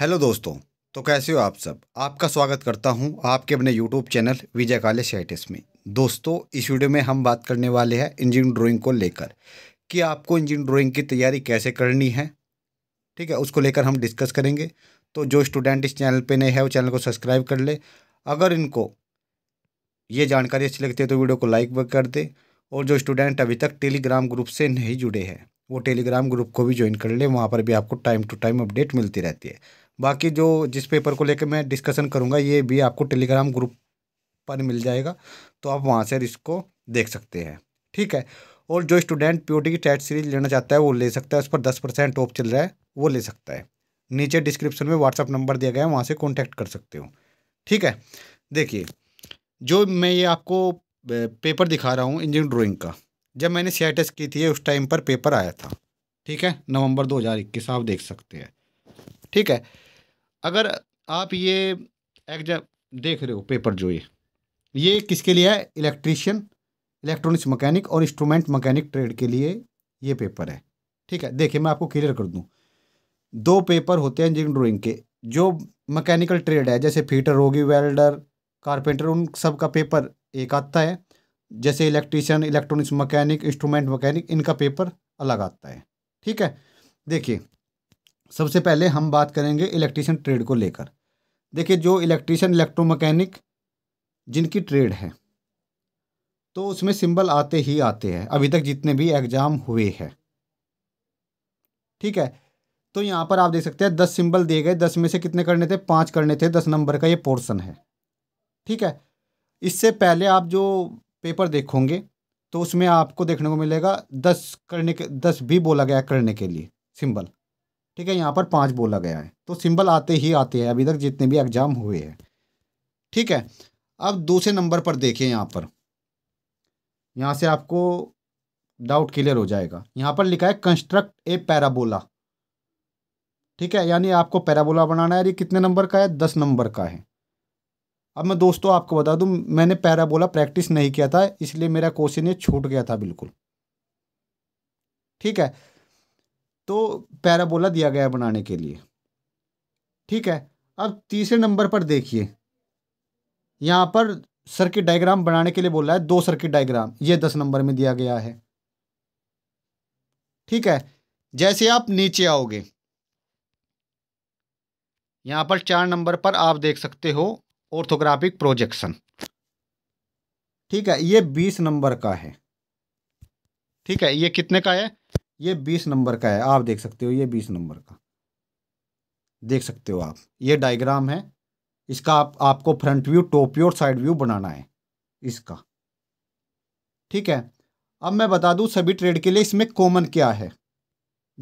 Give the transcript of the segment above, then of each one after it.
hello दोस्तों तो कैसे हो आप सब आपका स्वागत करता हूं आपके अपने यूट्यूब चैनल विजय काले साइटिस में दोस्तों इस वीडियो में हम बात करने वाले हैं इंजीन ड्राइंग को लेकर कि आपको इंजीन ड्राइंग की तैयारी कैसे करनी है ठीक है उसको लेकर हम डिस्कस करेंगे तो जो स्टूडेंट इस चैनल पर नए हैं वो चैनल को सब्सक्राइब कर ले अगर इनको ये जानकारी अच्छी लगती है तो वीडियो को लाइक कर दे और जो स्टूडेंट अभी तक टेलीग्राम ग्रुप से नहीं जुड़े हैं वो टेलीग्राम ग्रुप को भी ज्वाइन कर लें वहाँ पर भी आपको टाइम टू टाइम अपडेट मिलती रहती है बाकी जो जिस पेपर को लेकर मैं डिस्कशन करूँगा ये भी आपको टेलीग्राम ग्रुप पर मिल जाएगा तो आप वहाँ से इसको देख सकते हैं ठीक है और जो स्टूडेंट पी की टेट सीरीज लेना चाहता है वो ले सकता है उस पर दस परसेंट ऑफ चल रहा है वो ले सकता है नीचे डिस्क्रिप्शन में व्हाट्सअप नंबर दिया गया है वहाँ से कॉन्टैक्ट कर सकते हो ठीक है देखिए जो मैं ये आपको पेपर दिखा रहा हूँ इंजीनियर ड्राइंग का जब मैंने सी की थी उस टाइम पर पेपर आया था ठीक है नवंबर 2021 आप देख सकते हैं ठीक है अगर आप ये एग्जाम देख रहे हो पेपर जो ये ये किसके लिए है इलेक्ट्रीशियन इलेक्ट्रॉनिक्स मकैनिक और इंस्ट्रूमेंट मकैनिक ट्रेड के लिए ये पेपर है ठीक है देखिए मैं आपको क्लियर कर दूँ दो पेपर होते हैं इंजीनियर ड्रॉइंग के जो मकैनिकल ट्रेड है जैसे फीटर होगी वेल्डर कारपेंटर उन सब का पेपर एक आता है जैसे electrician electronics mechanic instrument mechanic इनका पेपर अलग आता है ठीक है देखिए सबसे पहले हम बात करेंगे इलेक्ट्रीशियन ट्रेड को लेकर देखिए जो इलेक्ट्रीशियन इलेक्ट्रो मैकेनिक जिनकी ट्रेड है तो उसमें सिंबल आते ही आते हैं अभी तक जितने भी एग्ज़ाम हुए हैं ठीक है तो यहाँ पर आप देख सकते हैं दस सिंबल दिए गए दस में से कितने करने थे पाँच करने थे दस नंबर का ये पोर्शन है ठीक है इससे पहले आप जो पेपर देखोगे तो उसमें आपको देखने को मिलेगा दस करने के दस भी बोला गया करने के लिए सिंबल ठीक है यहाँ पर पाँच बोला गया है तो सिंबल आते ही आते हैं अभी तक जितने भी एग्जाम हुए हैं ठीक है अब दूसरे नंबर पर देखें यहाँ पर यहाँ से आपको डाउट क्लियर हो जाएगा यहाँ पर लिखा है कंस्ट्रक्ट ए पैराबोला ठीक है यानी आपको पैराबोला बनाना है ये कितने नंबर का है दस नंबर का है अब मैं दोस्तों आपको बता दूं मैंने पैराबोला प्रैक्टिस नहीं किया था इसलिए मेरा क्वेश्चन ये छूट गया था बिल्कुल ठीक है तो पैराबोला दिया गया बनाने के लिए ठीक है अब तीसरे नंबर पर देखिए यहाँ पर सर्किट डायग्राम बनाने के लिए बोला है दो सर्किट डायग्राम ये दस नंबर में दिया गया है ठीक है जैसे आप नीचे आओगे यहां पर चार नंबर पर आप देख सकते हो ऑर्थोग्राफिक प्रोजेक्शन ठीक है ये बीस नंबर का है ठीक है ये कितने का है ये बीस नंबर का है आप देख सकते हो ये बीस नंबर का देख सकते हो आप ये डायग्राम है इसका आप आपको फ्रंट व्यू टॉप व्यू और साइड व्यू बनाना है इसका ठीक है अब मैं बता दूं सभी ट्रेड के लिए इसमें कॉमन क्या है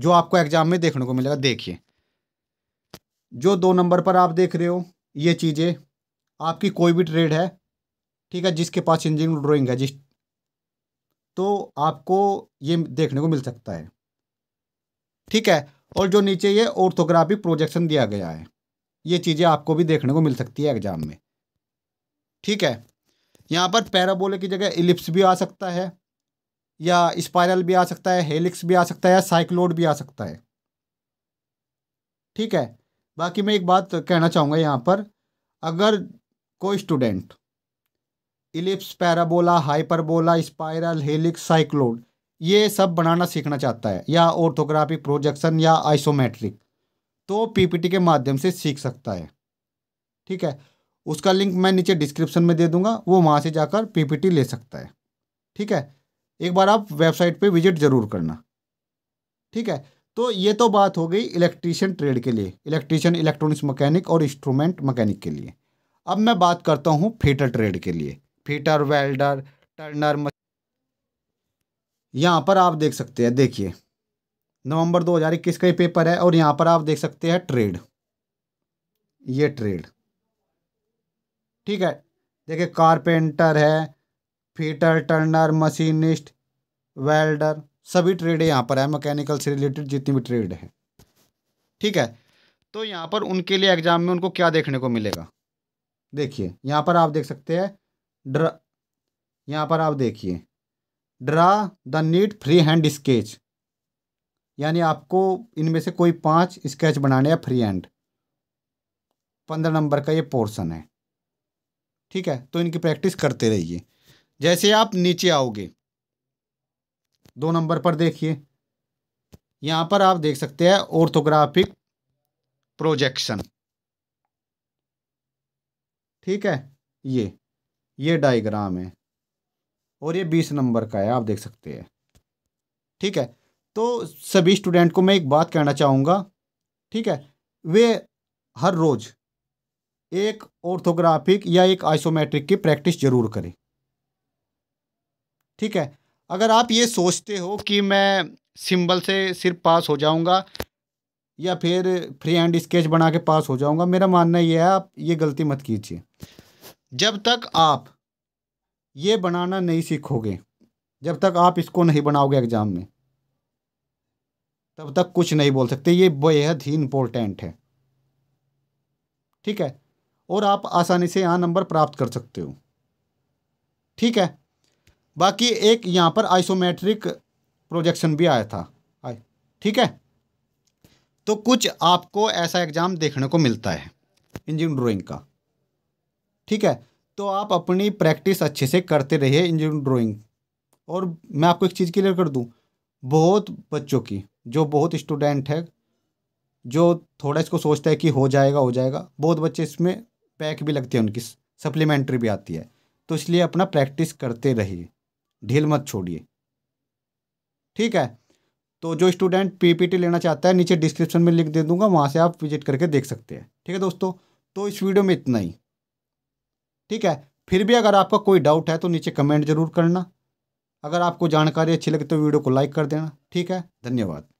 जो आपको एग्जाम में देखने को मिलेगा देखिए जो दो नंबर पर आप देख रहे हो ये चीज़ें आपकी कोई भी ट्रेड है ठीक है जिसके पास इंजीनियर ड्राइंग है जिस तो आपको ये देखने को मिल सकता है ठीक है और जो नीचे ये ऑर्थोग्राफिक प्रोजेक्शन दिया गया है ये चीज़ें आपको भी देखने को मिल सकती है एग्जाम में ठीक है यहाँ पर पैराबोले की जगह इलिप्स भी आ सकता है या स्पायरल भी आ सकता है हेलिक्स भी आ सकता है या साइक्लोड भी आ सकता है ठीक है बाकी मैं एक बात कहना चाहूँगा यहाँ पर अगर को student ellipse parabola hyperbola spiral helix cycloid ये सब बनाना सीखना चाहता है या ऑर्थोग्राफिक प्रोजेक्शन या आइसोमेट्रिक तो पीपीटी के माध्यम से सीख सकता है ठीक है उसका लिंक मैं नीचे डिस्क्रिप्शन में दे दूंगा वो वहाँ से जाकर पीपीटी ले सकता है ठीक है एक बार आप वेबसाइट पे विजिट ज़रूर करना ठीक है तो ये तो बात हो गई इलेक्ट्रीशियन ट्रेड के लिए इलेक्ट्रीशियन इलेक्ट्रॉनिक्स मैकेनिक और इंस्ट्रूमेंट मैकेनिक के लिए अब मैं बात करता हूँ फीटर ट्रेड के लिए फीटर वेल्डर टर्नर यहाँ पर आप देख सकते हैं देखिए नवंबर 2021 का ये पेपर है और यहाँ पर आप देख सकते हैं ट्रेड ये ट्रेड ठीक है देखिए कारपेंटर है फीटर टर्नर मशीनिस्ट वेल्डर सभी ट्रेड यहाँ पर है मैकेनिकल से रिलेटेड जितनी भी ट्रेड है ठीक है तो यहाँ पर उनके लिए एग्जाम में उनको क्या देखने को मिलेगा देखिए यहाँ पर आप देख सकते हैं ड्रा यहाँ पर आप देखिए draw the neat free hand sketch यानी आपको इनमें से कोई पांच स्केच बनाने हैं फ्री हैंड पंद्रह नंबर का ये पोर्शन है ठीक है तो इनकी प्रैक्टिस करते रहिए जैसे आप नीचे आओगे दो नंबर पर देखिए यहाँ पर आप देख सकते हैं ऑर्थोग्राफिक प्रोजेक्शन ठीक है ये ये डायग्राम है और ये बीस नंबर का है आप देख सकते हैं ठीक है तो सभी स्टूडेंट को मैं एक बात कहना चाहूँगा ठीक है वे हर रोज़ एक ऑर्थोग्राफिक या एक आइसोमेट्रिक की प्रैक्टिस ज़रूर करें ठीक है अगर आप ये सोचते हो कि मैं सिंबल से सिर्फ पास हो जाऊंगा या फिर फ्री हैंड स्केच बना के पास हो जाऊंगा मेरा मानना यह है आप ये गलती मत कीजिए जब तक आप ये बनाना नहीं सीखोगे जब तक आप इसको नहीं बनाओगे एग्ज़ाम में तब तक कुछ नहीं बोल सकते ये बेहद ही इम्पोर्टेंट है ठीक है और आप आसानी से यहाँ नंबर प्राप्त कर सकते हो ठीक है बाकी एक यहाँ पर आइसोमेट्रिक प्रोजेक्शन भी आया था ठीक है तो कुछ आपको ऐसा एग्ज़ाम देखने को मिलता है इंजीनियर ड्राइंग का ठीक है तो आप अपनी प्रैक्टिस अच्छे से करते रहिए इंजीनियर ड्राइंग और मैं आपको एक चीज़ क्लियर कर दूँ बहुत बच्चों की जो बहुत स्टूडेंट है जो थोड़ा इसको सोचता है कि हो जाएगा हो जाएगा बहुत बच्चे इसमें पैक भी लगती है उनकी सप्लीमेंट्री भी आती है तो इसलिए अपना प्रैक्टिस करते रहिए ढील मत छोड़िए ठीक है तो जो स्टूडेंट पीपीटी लेना चाहता है नीचे डिस्क्रिप्शन में लिंक दे दूंगा वहाँ से आप विजिट करके देख सकते हैं ठीक है दोस्तों तो इस वीडियो में इतना ही ठीक है फिर भी अगर आपका कोई डाउट है तो नीचे कमेंट जरूर करना अगर आपको जानकारी अच्छी लगे तो वीडियो को लाइक कर देना ठीक है धन्यवाद